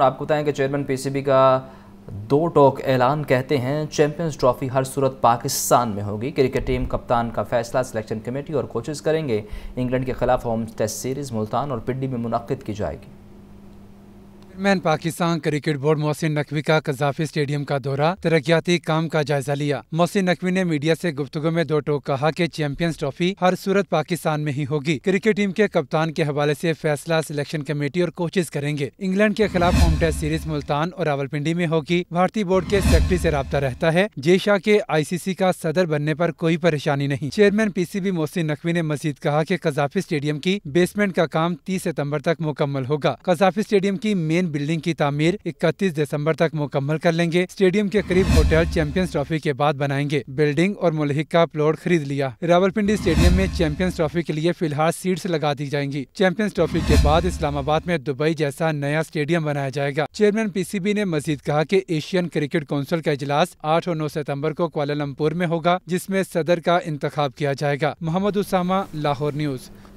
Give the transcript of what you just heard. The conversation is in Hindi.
और आपको बताएं कि चेयरमैन पीसीबी का दो टॉक ऐलान कहते हैं चैंपियंस ट्रॉफी हर सूरत पाकिस्तान में होगी क्रिकेट टीम कप्तान का फैसला सिलेक्शन कमेटी और कोचेस करेंगे इंग्लैंड के खिलाफ होम टेस्ट सीरीज़ मुल्तान और पिंडी में मुनद की जाएगी chairman Pakistan cricket board Mohsin Naqvi का कजाफी स्टेडियम का दौरा तरक्याती काम का जायजा लिया मोहसिन नकवी ने मीडिया से गुफ्तगु में दो टोक कहा कि चैंपियंस ट्रॉफी हर सूरत पाकिस्तान में ही होगी क्रिकेट टीम के कप्तान के हवाले से फैसला सिलेक्शन कमेटी और कोचेज करेंगे इंग्लैंड के खिलाफ होम टेस्ट सीरीज मुल्तान और रावलपिंडी में होगी भारतीय बोर्ड के सेक्रेटरी ऐसी रबता रहता है जे शाह के आई सी सी का सदर बनने आरोप कोई परेशानी नहीं chairman P C B Mohsin Naqvi ने मजीद कहा की कजाफी स्टेडियम की बेसमेंट का काम तीस सितम्बर तक मुकम्मल होगा कजाफी स्टेडियम की मेन मेन बिल्डिंग की तमीर इकतीस दिसम्बर तक मुकम्मल कर लेंगे स्टेडियम के करीब होटल चैंपियंस ट्रॉफी के बाद बनाएंगे बिल्डिंग और मुलहिक का प्लॉट खरीद लिया रावलपिंडी स्टेडियम में चैंपियंस ट्रॉफी के लिए फिलहाल सीट्स लगा दी जाएंगी चैंपियंस ट्रॉफी के बाद इस्लामाबाद में दुबई जैसा नया स्टेडियम बनाया जाएगा चेयरमैन पीसीबी ने मजीद कहा की एशियन क्रिकेट काउंसिल का इजलास आठ और नौ सितम्बर को क्वालमपुर में होगा जिसमे सदर का इंतखा किया जाएगा मोहम्मद उसामा लाहौर न्यूज़